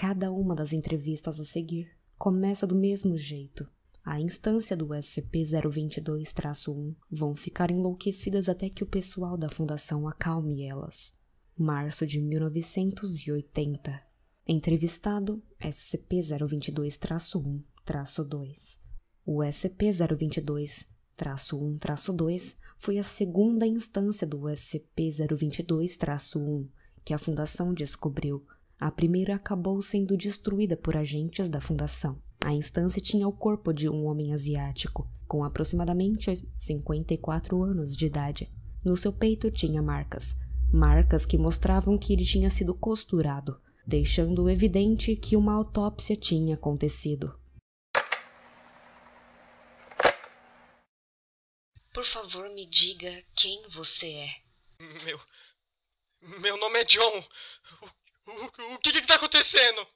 Cada uma das entrevistas a seguir começa do mesmo jeito. A instância do SCP-022-1 vão ficar enlouquecidas até que o pessoal da fundação acalme elas. Março de 1980. Entrevistado SCP-022-1-2. O SCP-022-1-2 foi a segunda instância do SCP-022-1 que a fundação descobriu a primeira acabou sendo destruída por agentes da fundação. A instância tinha o corpo de um homem asiático, com aproximadamente 54 anos de idade. No seu peito tinha marcas, marcas que mostravam que ele tinha sido costurado, deixando evidente que uma autópsia tinha acontecido. Por favor, me diga quem você é. Meu. Meu nome é John. O o, o que está acontecendo?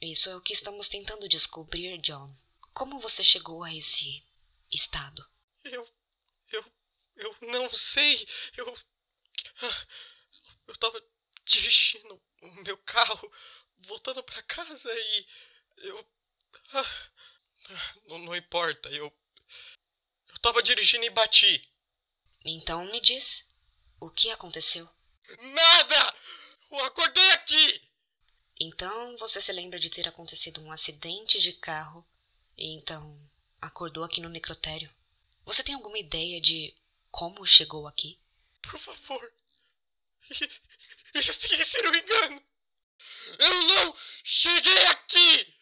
Isso é o que estamos tentando descobrir, John. Como você chegou a esse estado? Eu. Eu. Eu não sei. Eu. Ah, eu estava dirigindo o meu carro, voltando para casa e. Eu. Ah, ah, não, não importa, eu. Eu estava dirigindo e bati. Então me diz. O que aconteceu? Nada! Eu acordei aqui! Então você se lembra de ter acontecido um acidente de carro e então acordou aqui no necrotério? Você tem alguma ideia de como chegou aqui? Por favor, isso tem que ser um engano! Eu não cheguei aqui!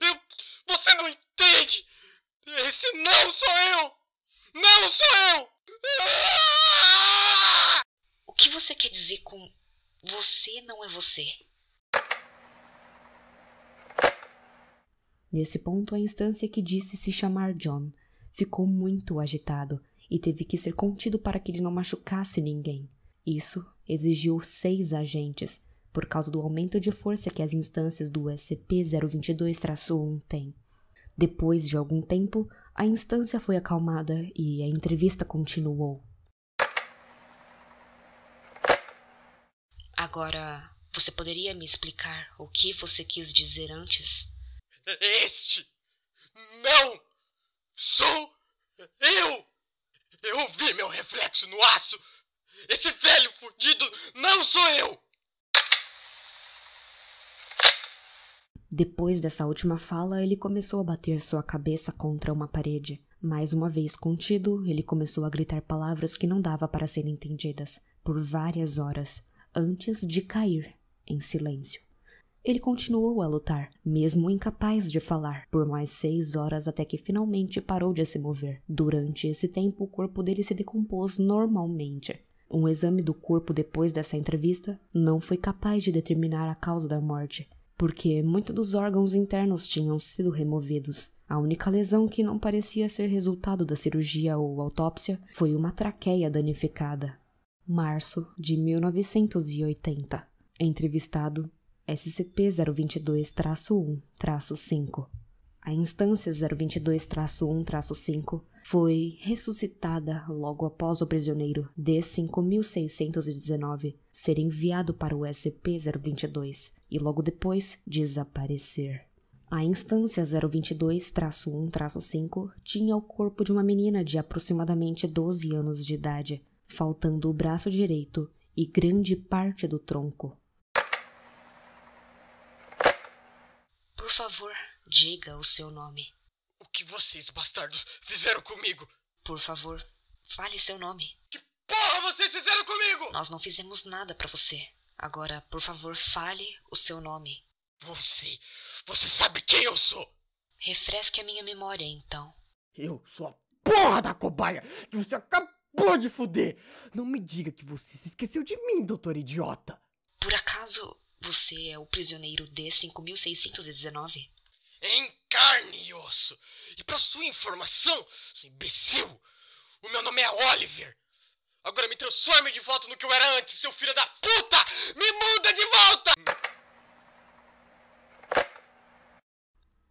Eu, você não entende! Esse não sou eu! Não sou eu! Ah! O que você quer dizer com você não é você. Nesse ponto, a instância que disse se chamar John ficou muito agitado e teve que ser contido para que ele não machucasse ninguém. Isso exigiu seis agentes, por causa do aumento de força que as instâncias do SCP-022-1 têm. Depois de algum tempo, a instância foi acalmada e a entrevista continuou. Agora, você poderia me explicar o que você quis dizer antes? Este não sou eu! Eu vi meu reflexo no aço! Esse velho fudido não sou eu! Depois dessa última fala, ele começou a bater sua cabeça contra uma parede. Mais uma vez contido, ele começou a gritar palavras que não dava para serem entendidas, por várias horas antes de cair em silêncio. Ele continuou a lutar, mesmo incapaz de falar, por mais seis horas até que finalmente parou de se mover. Durante esse tempo, o corpo dele se decompôs normalmente. Um exame do corpo depois dessa entrevista não foi capaz de determinar a causa da morte, porque muitos dos órgãos internos tinham sido removidos. A única lesão que não parecia ser resultado da cirurgia ou autópsia foi uma traqueia danificada, março de 1980. Entrevistado SCP-022-1-5. A instância 022-1-5 foi ressuscitada logo após o prisioneiro D-5619 ser enviado para o SCP-022 e logo depois desaparecer. A instância 022-1-5 tinha o corpo de uma menina de aproximadamente 12 anos de idade, faltando o braço direito e grande parte do tronco. Por favor, diga o seu nome. O que vocês, bastardos, fizeram comigo? Por favor, fale seu nome. Que porra vocês fizeram comigo? Nós não fizemos nada para você. Agora, por favor, fale o seu nome. Você. Você sabe quem eu sou? Refresque a minha memória, então. Eu sou a porra da cobaia que você acabou acabou de fuder! Não me diga que você se esqueceu de mim, doutor idiota! Por acaso você é o prisioneiro D5619? Em carne e osso! E para sua informação, seu imbecil, o meu nome é Oliver! Agora me transforme de volta no que eu era antes, seu filho da puta! Me muda de volta!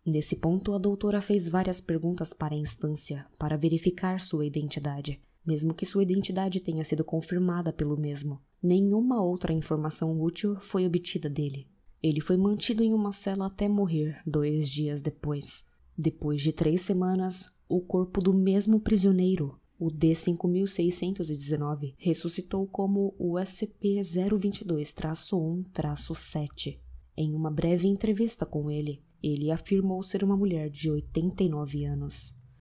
Nesse ponto, a doutora fez várias perguntas para a instância para verificar sua identidade mesmo que sua identidade tenha sido confirmada pelo mesmo. Nenhuma outra informação útil foi obtida dele. Ele foi mantido em uma cela até morrer dois dias depois. Depois de três semanas, o corpo do mesmo prisioneiro, o D5619, ressuscitou como o SCP-022-1-7. Em uma breve entrevista com ele, ele afirmou ser uma mulher de 89 anos.